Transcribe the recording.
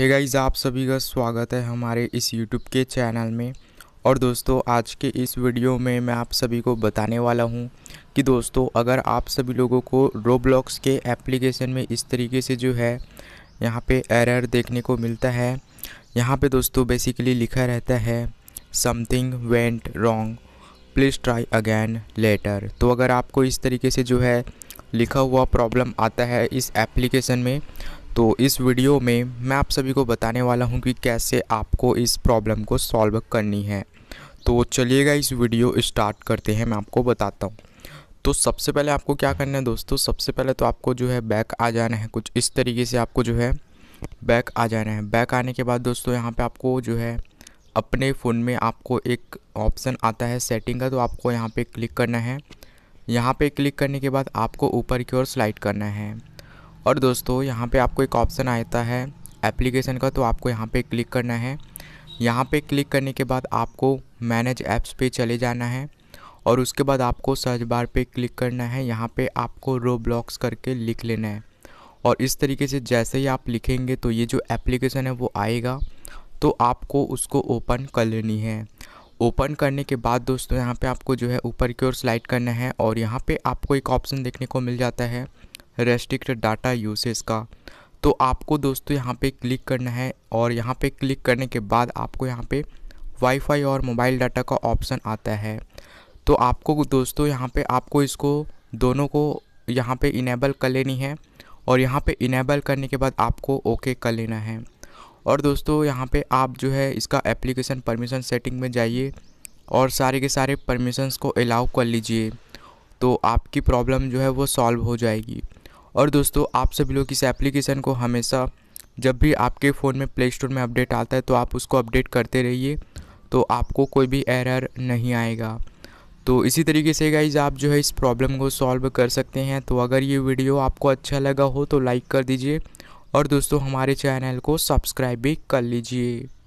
हे hey guys आप सभी का स्वागत है हमारे इस यूट्यूब के चैनल में और दोस्तों आज के इस वीडियो में मैं आप सभी को बताने वाला हूं कि दोस्तों अगर आप सभी लोगों को रोब्लॉक्स के एप्लीकेशन में इस तरीके से जो है यहां पे एरर देखने को मिलता है यहां पे दोस्तों बेसिकली लिखा रहता है something went wrong please try again later तो अगर आपको इस तरीके से जो है लिखा हुआ प्रॉब्लम आता है इस एप्लीकेशन में तो इस वीडियो में मैं आप सभी को बताने वाला हूं कि कैसे आपको इस प्रॉब्लम को सॉल्व करनी है तो चलिएगा इस वीडियो स्टार्ट करते हैं मैं आपको बताता हूं तो सबसे पहले आपको क्या करना है दोस्तों सबसे पहले तो आपको जो है बैक आ जाना है कुछ इस तरीके से आपको जो है बैक आ जाना है बैक आने के बाद दोस्तों यहाँ पे आपको जो है अपने फ़ोन में आपको एक ऑप्शन आता है सेटिंग का तो आपको यहाँ पे क्लिक करना है यहाँ पे क्लिक करने के बाद आपको ऊपर की ओर स्लाइड करना है और दोस्तों यहाँ पे आपको एक ऑप्शन आता है एप्लीकेशन का तो आपको यहाँ पे क्लिक करना है यहाँ पे क्लिक करने के बाद आपको मैनेज ऐप्स पे चले जाना है और उसके बाद आपको सर्च बार पे क्लिक करना है यहाँ पे आपको रो ब्लॉक्स करके लिख लेना है और इस तरीके से जैसे ही आप लिखेंगे तो ये जो एप्लीकेशन है वो आएगा तो आपको उसको ओपन कर लेनी है ओपन करने के बाद दोस्तों यहाँ पे आपको जो है ऊपर की ओर स्लाइड करना है और यहाँ पे आपको एक ऑप्शन देखने को मिल जाता है रेस्ट्रिक्ट डाटा यूसेज का तो आपको दोस्तों यहाँ पे क्लिक करना है और यहाँ पे क्लिक करने के बाद आपको यहाँ पे वाईफाई और मोबाइल डाटा का ऑप्शन आता है तो आपको दोस्तों यहाँ पे आपको इसको दोनों को यहाँ पे इनेबल कर लेनी है और यहाँ पे इनेबल करने के बाद आपको ओके कर लेना है और दोस्तों यहाँ पे आप जो है इसका एप्लीकेशन परमिशन सेटिंग में जाइए और सारे के सारे परमिशंस को अलाउ कर लीजिए तो आपकी प्रॉब्लम जो है वो सॉल्व हो जाएगी और दोस्तों आप सभी लोग इस एप्लीकेशन को हमेशा जब भी आपके फ़ोन में प्ले स्टोर में अपडेट आता है तो आप उसको अपडेट करते रहिए तो आपको कोई भी एरर नहीं आएगा तो इसी तरीके से गाइज आप जो है इस प्रॉब्लम को सॉल्व कर सकते हैं तो अगर ये वीडियो आपको अच्छा लगा हो तो लाइक कर दीजिए और दोस्तों हमारे चैनल को सब्सक्राइब भी कर लीजिए